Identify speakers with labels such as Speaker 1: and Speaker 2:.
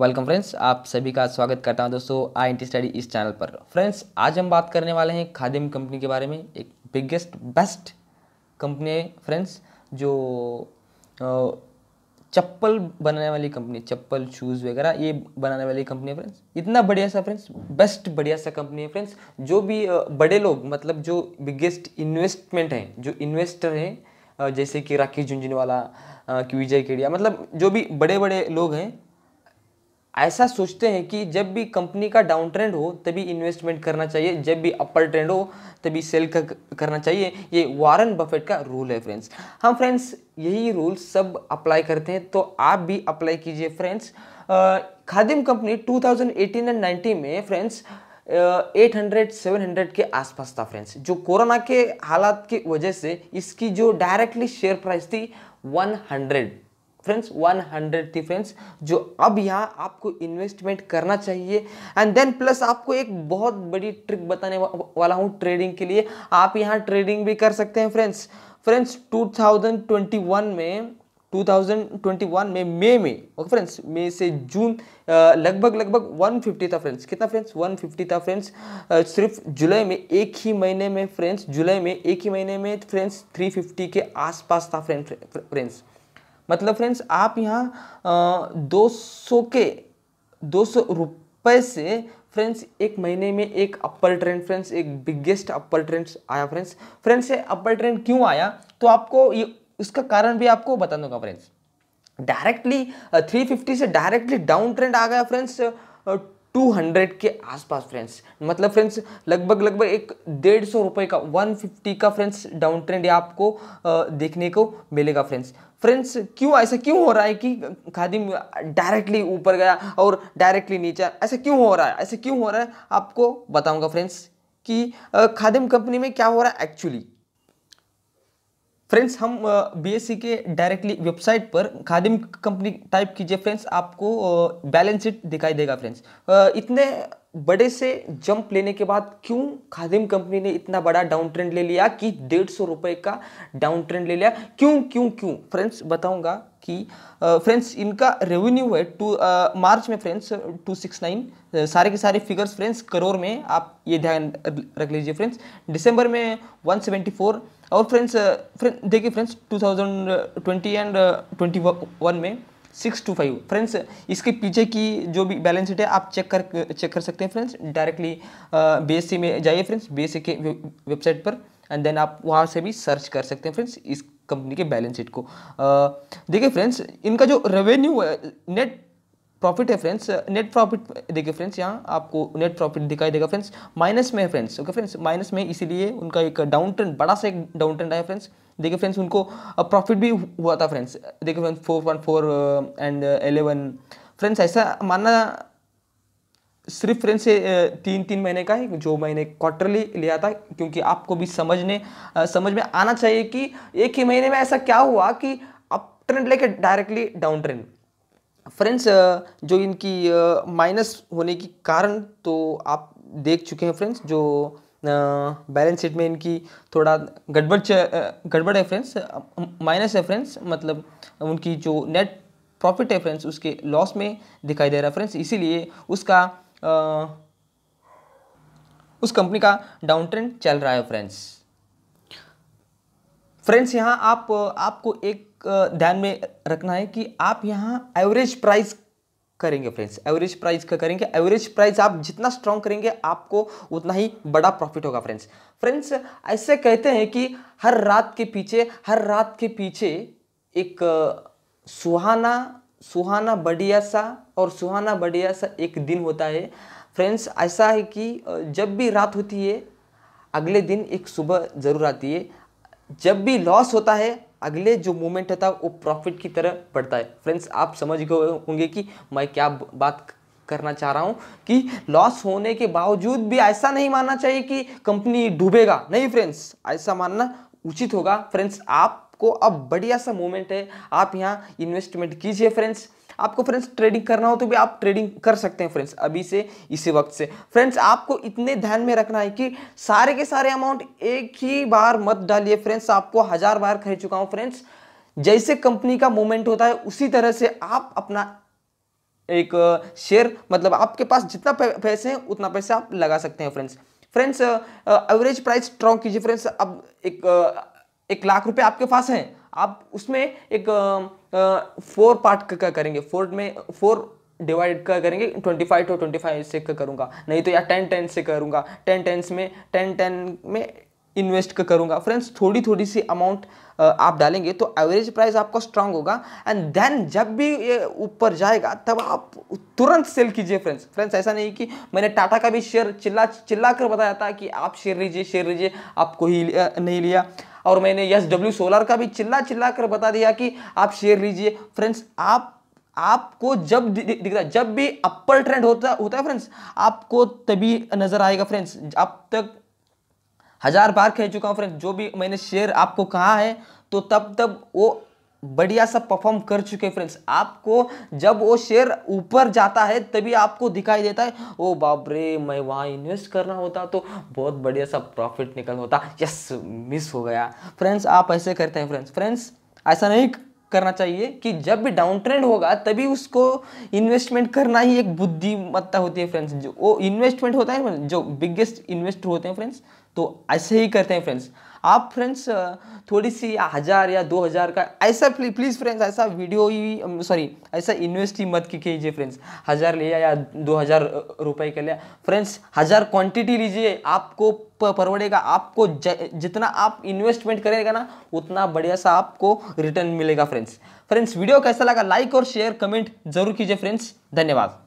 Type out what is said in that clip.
Speaker 1: welcome friends आप सभी का स्वागत करता हूं दोस्तों आई एन टी स्टडी इस चैनल पर फ्रेंड्स आज हम बात करने वाले हैं खादिम कंपनी के बारे में एक बिगेस्ट बेस्ट कंपनी है फ्रेंड्स जो चप्पल बनाने वाली कंपनी चप्पल शूज़ वगैरह ये बनाने वाली कंपनी है फ्रेंड्स इतना बढ़िया सा फ्रेंड्स बेस्ट बढ़िया सा कंपनी है फ्रेंड्स जो भी बड़े लोग मतलब जो बिगेस्ट इन्वेस्टमेंट हैं जो इन्वेस्टर हैं जैसे कि राकेश झुंझुनवाला की विजय केड़िया मतलब जो भी बड़े बड़े लोग हैं ऐसा सोचते हैं कि जब भी कंपनी का डाउन ट्रेंड हो तभी इन्वेस्टमेंट करना चाहिए जब भी अपर ट्रेंड हो तभी सेल करना चाहिए ये वारन बफेट का रूल है फ्रेंड्स हम हाँ, फ्रेंड्स यही रूल सब अप्लाई करते हैं तो आप भी अप्लाई कीजिए फ्रेंड्स खादिम कंपनी 2018 एंड 19 में फ्रेंड्स 800 700 के आसपास था फ्रेंड्स जो कोरोना के हालात की वजह से इसकी जो डायरेक्टली शेयर प्राइस थी 100 फ्रेंड्स 100 थी फ्रेंड्स जो अब यहाँ आपको इन्वेस्टमेंट करना चाहिए एंड देन प्लस आपको एक बहुत बड़ी ट्रिक बताने वाला हूँ ट्रेडिंग के लिए आप यहाँ ट्रेडिंग भी कर सकते हैं फ्रेंड्स फ्रेंड्स 2021 में 2021 में मई में ओके फ्रेंड्स मई से जून लगभग लगभग 150 था फ्रेंड्स कितना फ्रेंड्स 150 था फ्रेंड्स सिर्फ जुलाई में एक ही महीने में फ्रेंड्स जुलाई में एक ही महीने में फ्रेंड्स 350 के आसपास था फ्रेंड्स फ्रेंड्स मतलब फ्रेंड्स आप यहाँ दो सौ के दो सौ रुपये से फ्रेंड्स एक महीने में एक अपर ट्रेंड फ्रेंड्स एक बिगेस्ट अपर ट्रेंड आया फ्रेंड्स फ्रेंड्स ये अपर ट्रेंड क्यों आया तो आपको ये इसका कारण भी आपको बता दूंगा फ्रेंड्स डायरेक्टली 350 से डायरेक्टली डाउन ट्रेंड आ गया फ्रेंड्स 200 के आसपास फ्रेंड्स मतलब फ्रेंड्स लगभग लगभग एक डेढ़ सौ रुपये का 150 का फ्रेंड्स डाउन ट्रेंड आपको देखने को मिलेगा फ्रेंड्स फ्रेंड्स क्यों ऐसा क्यों हो रहा है कि खादी डायरेक्टली ऊपर गया और डायरेक्टली नीचे ऐसा क्यों हो रहा है ऐसा क्यों हो रहा है आपको बताऊंगा फ्रेंड्स कि खादिम कंपनी में क्या हो रहा है एक्चुअली फ्रेंड्स हम बीएससी e के डायरेक्टली वेबसाइट पर खादिम कंपनी टाइप कीजिए फ्रेंड्स आपको बैलेंस शीट दिखाई देगा फ्रेंड्स इतने बड़े से जंप लेने के बाद क्यों खादिम कंपनी ने इतना बड़ा डाउन ट्रेंड ले लिया कि डेढ़ सौ रुपये का डाउन ट्रेंड ले लिया क्यों क्यों क्यों फ्रेंड्स बताऊंगा कि फ्रेंड्स इनका रेवेन्यू है टू मार्च में फ्रेंड्स टू सिक्स नाइन सारे के सारे फिगर्स फ्रेंड्स करोड़ में आप ये ध्यान रख लीजिए फ्रेंड्स दिसंबर में वन सेवेंटी फोर और फ्रेंड्स uh, देखिए फ्रेंड्स 2020 एंड 21 में सिक्स टू फाइव फ्रेंड्स इसके पीछे की जो भी बैलेंस शीट है आप चेक कर चेक कर सकते हैं फ्रेंड्स डायरेक्टली बी में जाइए फ्रेंड्स बी के वेबसाइट पर एंड देन आप वहाँ से भी सर्च कर सकते हैं फ्रेंड्स इस कंपनी के बैलेंस शीट को uh, देखिए फ्रेंड्स इनका जो रेवेन्यू नेट प्रॉफिट है फ्रेंड्स नेट प्रॉफिट देखिए फ्रेंड्स यहाँ आपको नेट प्रॉफिट दिखाई देगा फ्रेंड्स माइनस में है फ्रेंड्स ओके फ्रेंड्स माइनस में इसीलिए उनका एक डाउन ट्रेंड बड़ा सा एक डाउन ट्रेंड आया फ्रेंड्स देखिए फ्रेंड्स उनको प्रॉफिट भी हुआ था फ्रेंड्स देखिए friends four one four and eleven friends ऐसा मानना सिर्फ फ्रेंड्स से uh, तीन तीन महीने का है जो मैंने क्वार्टरली लिया था क्योंकि आपको भी समझने uh, समझ में आना चाहिए कि एक ही महीने में ऐसा क्या हुआ कि अप ट्रेंड लेके directly down trend friends uh, जो इनकी माइनस uh, होने की कारण तो आप देख चुके हैं फ्रेंड्स जो बैलेंस uh, शीट में इनकी थोड़ा गड़बड़ गड़बड़ है फ्रेंड्स माइनस है फ्रेंड्स मतलब उनकी जो नेट प्रॉफिट है फ्रेंड्स उसके लॉस में दिखाई दे रहा है फ्रेंड्स इसीलिए उसका आ, उस कंपनी का डाउन ट्रेंड चल रहा है फ्रेंड्स फ्रेंड्स यहाँ आप आपको एक ध्यान में रखना है कि आप यहाँ एवरेज प्राइस करेंगे फ्रेंड्स एवरेज प्राइस का करेंगे एवरेज प्राइस आप जितना स्ट्रांग करेंगे आपको उतना ही बड़ा प्रॉफिट होगा फ्रेंड्स फ्रेंड्स ऐसे कहते हैं कि हर रात के पीछे हर रात के पीछे एक सुहाना सुहाना बढ़िया सा और सुहाना बढ़िया सा एक दिन होता है फ्रेंड्स ऐसा है कि जब भी रात होती है अगले दिन एक सुबह ज़रूर आती है जब भी लॉस होता है अगले जो मूवमेंट होता है वो प्रॉफिट की तरह बढ़ता है फ्रेंड्स आप समझ गए होंगे कि मैं क्या बात करना चाह रहा हूँ कि लॉस होने के बावजूद भी ऐसा नहीं मानना चाहिए कि कंपनी डूबेगा नहीं फ्रेंड्स ऐसा मानना उचित होगा फ्रेंड्स आपको अब बढ़िया सा मूवमेंट है आप यहाँ इन्वेस्टमेंट कीजिए फ्रेंड्स आपको फ्रेंड्स ट्रेडिंग करना हो तो भी आप ट्रेडिंग कर सकते हैं फ्रेंड्स अभी से इसी वक्त से फ्रेंड्स आपको इतने ध्यान में रखना है कि सारे के सारे अमाउंट एक ही बार मत डालिए फ्रेंड्स आपको हज़ार बार खरीद चुका हूँ फ्रेंड्स जैसे कंपनी का मूवमेंट होता है उसी तरह से आप अपना एक शेयर मतलब आपके पास जितना पैसे हैं उतना पैसे आप लगा सकते हैं friends friends average price strong कीजिए फ्रेंड्स अब एक एक लाख रुपए आपके पास हैं आप उसमें एक फोर पार्ट का करेंगे फोर में फोर डिवाइड कर करेंगे twenty five to twenty five से करूँगा नहीं तो या टेन टेन से करूँगा टेन टेंस में टेन टेन में इन्वेस्ट करूँगा फ्रेंड्स थोड़ी थोड़ी सी अमाउंट आप डालेंगे तो एवरेज प्राइस आपका स्ट्रांग होगा एंड देन जब भी ये ऊपर जाएगा तब आप तुरंत सेल कीजिए फ्रेंड्स फ्रेंड्स ऐसा नहीं कि मैंने टाटा का भी शेयर चिल्ला चिल्ला कर बताया था कि आप शेयर लीजिए शेयर लीजिए आपको ही नहीं लिया और मैंने यस डब्ल्यू सोलर का भी चिल्ला चिल्ला कर बता दिया कि आप शेयर लीजिए फ्रेंड्स आप आपको जब दिख रहा है जब भी अपर ट्रेंड होता होता है फ्रेंड्स आपको तभी नजर आएगा फ्रेंड्स अब तक हजार बार कह चुका हूँ फ्रेंड्स जो भी मैंने शेयर आपको कहा है तो तब तब वो बढ़िया सा परफॉर्म कर चुके फ्रेंड्स आपको जब वो शेयर ऊपर जाता है तभी आपको दिखाई देता है ओ बाप रे मैं वहाँ इन्वेस्ट करना होता तो बहुत बढ़िया सा प्रॉफिट निकल होता यस मिस हो गया फ्रेंड्स आप ऐसे करते हैं फ्रेंड्स फ्रेंड्स ऐसा नहीं करना चाहिए कि जब भी डाउन ट्रेंड होगा तभी उसको इन्वेस्टमेंट करना ही एक बुद्धिमत्ता होती है फ्रेंड्स जो वो इन्वेस्टमेंट होता है जो बिगेस्ट इन्वेस्टर होते हैं फ्रेंड्स तो ऐसे ही करते हैं फ्रेंड्स आप फ्रेंड्स थोड़ी सी हज़ार या दो हज़ार का ऐसा प्लीज़ फ्रेंड्स ऐसा वीडियो ही सॉरी ऐसा इन्वेस्ट ही मत कीजिए फ्रेंड्स हज़ार लिया या दो हज़ार रुपये के लिए फ्रेंड्स हज़ार क्वांटिटी लीजिए आपको परवड़ेगा आपको ज, जितना आप इन्वेस्टमेंट करेगा ना उतना बढ़िया सा आपको रिटर्न मिलेगा फ्रेंड्स फ्रेंड्स वीडियो कैसा लगा लाइक और शेयर कमेंट जरूर कीजिए फ्रेंड्स धन्यवाद